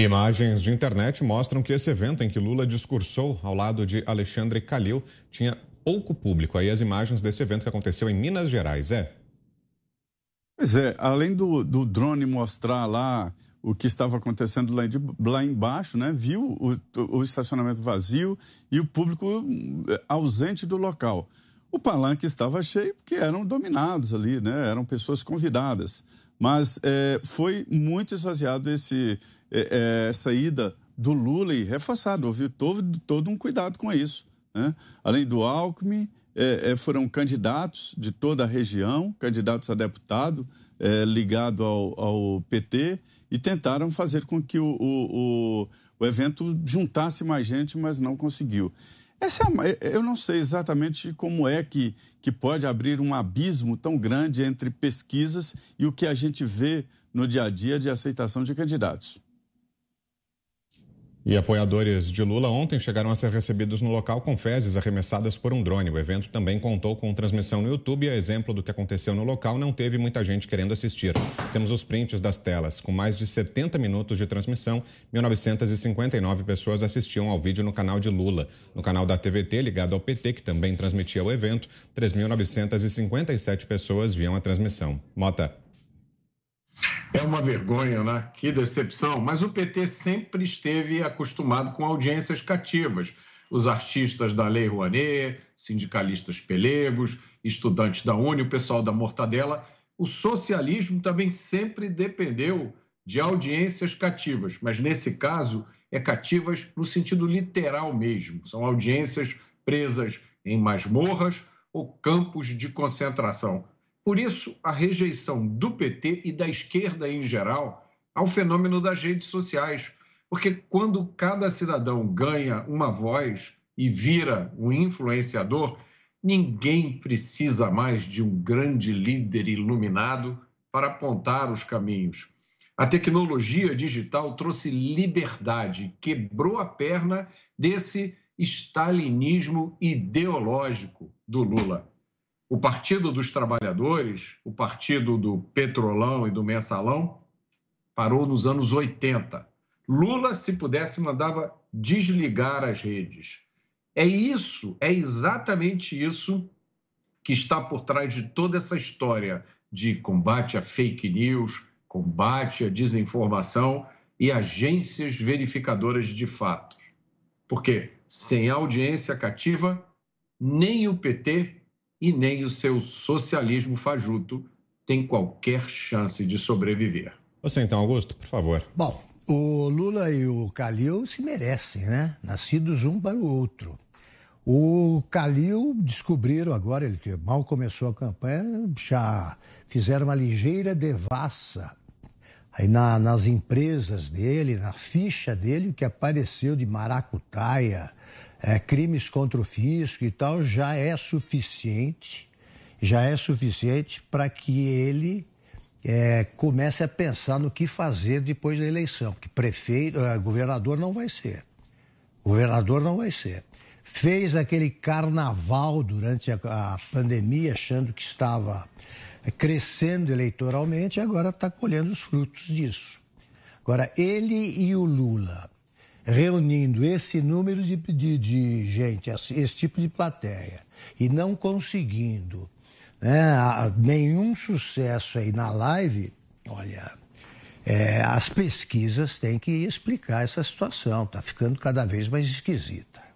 Imagens de internet mostram que esse evento em que Lula discursou ao lado de Alexandre Calil tinha pouco público. Aí as imagens desse evento que aconteceu em Minas Gerais, é? Pois é, além do, do drone mostrar lá o que estava acontecendo lá, de, lá embaixo, né? Viu o, o, estacionamento vazio e o público eh, ausente do local. O palanque estava cheio porque eram dominados ali, né? Eram pessoas convidadas. Mas é, foi muito esvaziado esse é, é, essa ida do Lula e reforçado. Houve todo, todo um cuidado com isso. Né? Além do Alckmin, é, é foram candidatos de toda a região, candidatos a deputado, é, ligado ao, ao, PT, e tentaram fazer com que o, o, o, o evento juntasse mais gente, mas não conseguiu. Essa é, é, eu não sei exatamente como é que, que pode abrir um abismo tão grande entre pesquisas e o que a gente vê no dia a dia de aceitação de candidatos. E apoiadores de Lula ontem chegaram a ser recebidos no local com fezes arremessadas por um drone. O evento também contou com transmissão no YouTube e, a exemplo do que aconteceu no local, não teve muita gente querendo assistir. Temos os prints das telas. Com mais de 70 minutos de transmissão, 1.959 pessoas assistiam ao vídeo no canal de Lula. No canal da TVT, ligado ao PT, que também transmitia o evento, 3.957 pessoas viam a transmissão. Mota. É uma vergonha, né? Que decepção. Mas o PT sempre esteve acostumado com audiências cativas. Os artistas da Lei Rouanet, sindicalistas pelegos, estudantes da Uni, o pessoal da Mortadela. O socialismo também sempre dependeu de audiências cativas, mas nesse caso é cativas no sentido literal mesmo. São audiências presas em masmorras ou campos de concentração. Por isso, a rejeição do PT e da esquerda em geral ao fenômeno das redes sociais. Porque quando cada cidadão ganha uma voz e vira um influenciador, ninguém precisa mais de um grande líder iluminado para apontar os caminhos. A tecnologia digital trouxe liberdade, quebrou a perna desse stalinismo ideológico do Lula o Partido dos Trabalhadores, o partido do Petrolão e do Mensalão, parou nos anos 80. Lula, se pudesse, mandava desligar as redes. É isso, é exatamente isso que está por trás de toda essa história de combate a fake news, combate à desinformação e agências verificadoras de fatos. Porque sem audiência cativa, nem o PT e nem o seu socialismo fajuto tem qualquer chance de sobreviver. Você então, Augusto, por favor. Bom, o Lula e o Calil se merecem, né? Nascidos um para o outro. O Calil descobriram agora, ele mal começou a campanha, já fizeram uma ligeira devassa aí na, nas empresas dele, na ficha dele, o que apareceu de maracutaia, é, crimes contra o fisco e tal, já é suficiente, já é suficiente para que ele é, comece a pensar no que fazer depois da eleição, que prefeito, é, governador não vai ser. Governador não vai ser. Fez aquele carnaval durante a, a pandemia, achando que estava crescendo eleitoralmente, agora está colhendo os frutos disso. Agora, ele e o Lula reunindo esse número de, de, de gente, esse, tipo de plateia, e não conseguindo né, nenhum sucesso aí na live, olha, é, as pesquisas têm que explicar essa situação, está ficando cada vez mais esquisita.